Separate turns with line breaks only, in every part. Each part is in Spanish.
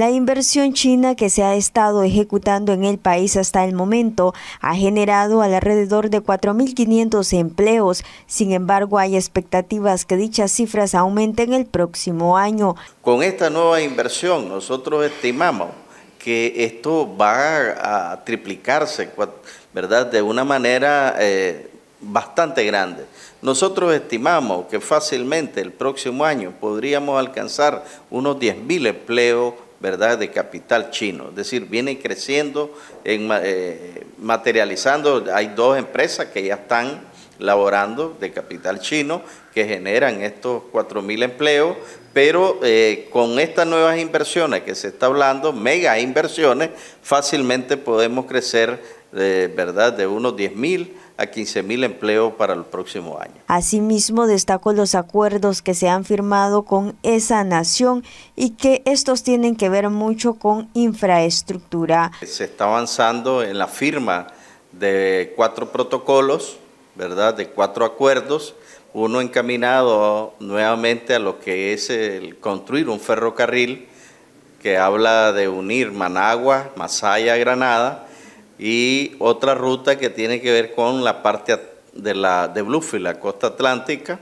La inversión china que se ha estado ejecutando en el país hasta el momento ha generado alrededor de 4.500 empleos. Sin embargo, hay expectativas que dichas cifras aumenten el próximo año.
Con esta nueva inversión, nosotros estimamos que esto va a triplicarse, ¿verdad? De una manera eh, bastante grande. Nosotros estimamos que fácilmente el próximo año podríamos alcanzar unos 10.000 empleos ¿verdad?, de capital chino. Es decir, vienen creciendo, eh, materializando. Hay dos empresas que ya están laborando de capital chino que generan estos 4.000 empleos, pero eh, con estas nuevas inversiones que se está hablando, mega inversiones, fácilmente podemos crecer, eh, ¿verdad?, de unos 10.000 a 15 mil empleos para el próximo año.
Asimismo, destacó los acuerdos que se han firmado con esa nación y que estos tienen que ver mucho con infraestructura.
Se está avanzando en la firma de cuatro protocolos, ¿verdad? De cuatro acuerdos, uno encaminado nuevamente a lo que es el construir un ferrocarril que habla de unir Managua, Masaya, Granada, y otra ruta que tiene que ver con la parte de, la, de Bluefield, la costa atlántica.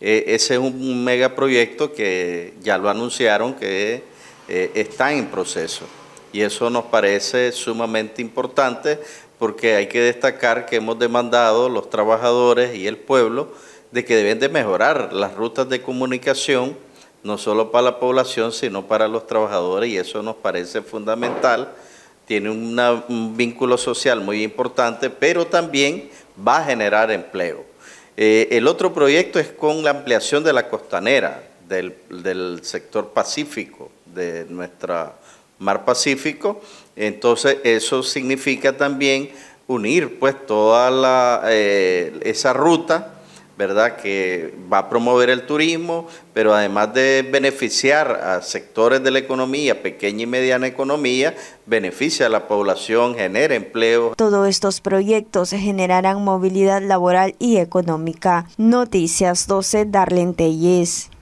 Eh, ese es un megaproyecto que ya lo anunciaron que eh, está en proceso y eso nos parece sumamente importante porque hay que destacar que hemos demandado los trabajadores y el pueblo de que deben de mejorar las rutas de comunicación, no solo para la población, sino para los trabajadores, y eso nos parece fundamental tiene un vínculo social muy importante, pero también va a generar empleo. Eh, el otro proyecto es con la ampliación de la costanera del, sector pacífico, de nuestra mar Pacífico. Entonces, eso significa también unir pues toda eh, esa ruta ¿verdad? que va a promover el turismo, pero además de beneficiar a sectores de la economía, pequeña y mediana economía, beneficia a la población, genera empleo.
Todos estos proyectos generarán movilidad laboral y económica. Noticias 12, Darlene Telles.